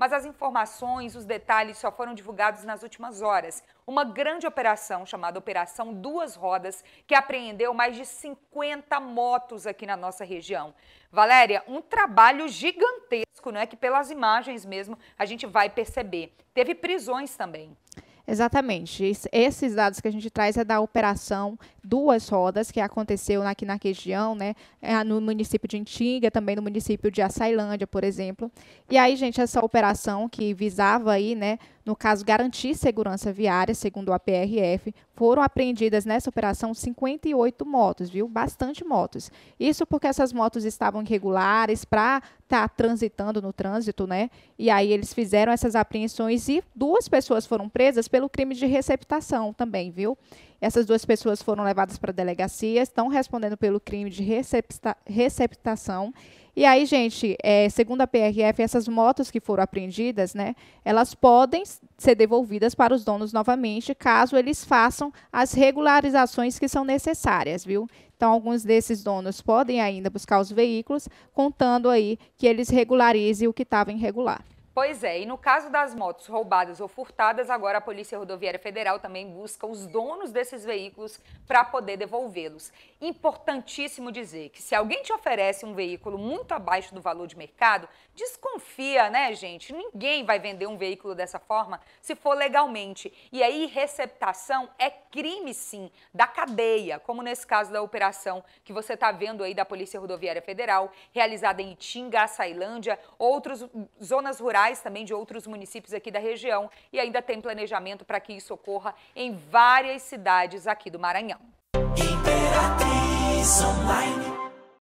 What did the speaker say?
mas as informações, os detalhes só foram divulgados nas últimas horas. Uma grande operação chamada Operação Duas Rodas, que apreendeu mais de 50 motos aqui na nossa região. Valéria, um trabalho gigantesco, não é que pelas imagens mesmo a gente vai perceber. Teve prisões também. Exatamente. Esses dados que a gente traz é da operação duas rodas que aconteceu aqui na região, né? É, no município de Intinga, também no município de Açailândia, por exemplo. E aí, gente, essa operação que visava aí, né, no caso, garantir segurança viária, segundo a PRF, foram apreendidas nessa operação 58 motos, viu? Bastante motos. Isso porque essas motos estavam irregulares para estar tá transitando no trânsito, né? E aí eles fizeram essas apreensões e duas pessoas foram presas pelo crime de receptação também, viu? Essas duas pessoas foram levadas para delegacia, estão respondendo pelo crime de recepta, receptação. E aí, gente, é, segundo a PRF, essas motos que foram apreendidas, né, elas podem ser devolvidas para os donos novamente, caso eles façam as regularizações que são necessárias, viu? Então, alguns desses donos podem ainda buscar os veículos, contando aí que eles regularizem o que estava irregular. Pois é, e no caso das motos roubadas ou furtadas, agora a Polícia Rodoviária Federal também busca os donos desses veículos para poder devolvê-los. Importantíssimo dizer que se alguém te oferece um veículo muito abaixo do valor de mercado, desconfia, né, gente? Ninguém vai vender um veículo dessa forma se for legalmente. E aí receptação é crime sim da cadeia, como nesse caso da operação que você está vendo aí da Polícia Rodoviária Federal, realizada em Itinga, Açailândia, outras zonas rurais também de outros municípios aqui da região e ainda tem planejamento para que isso ocorra em várias cidades aqui do Maranhão. Imperatriz Online.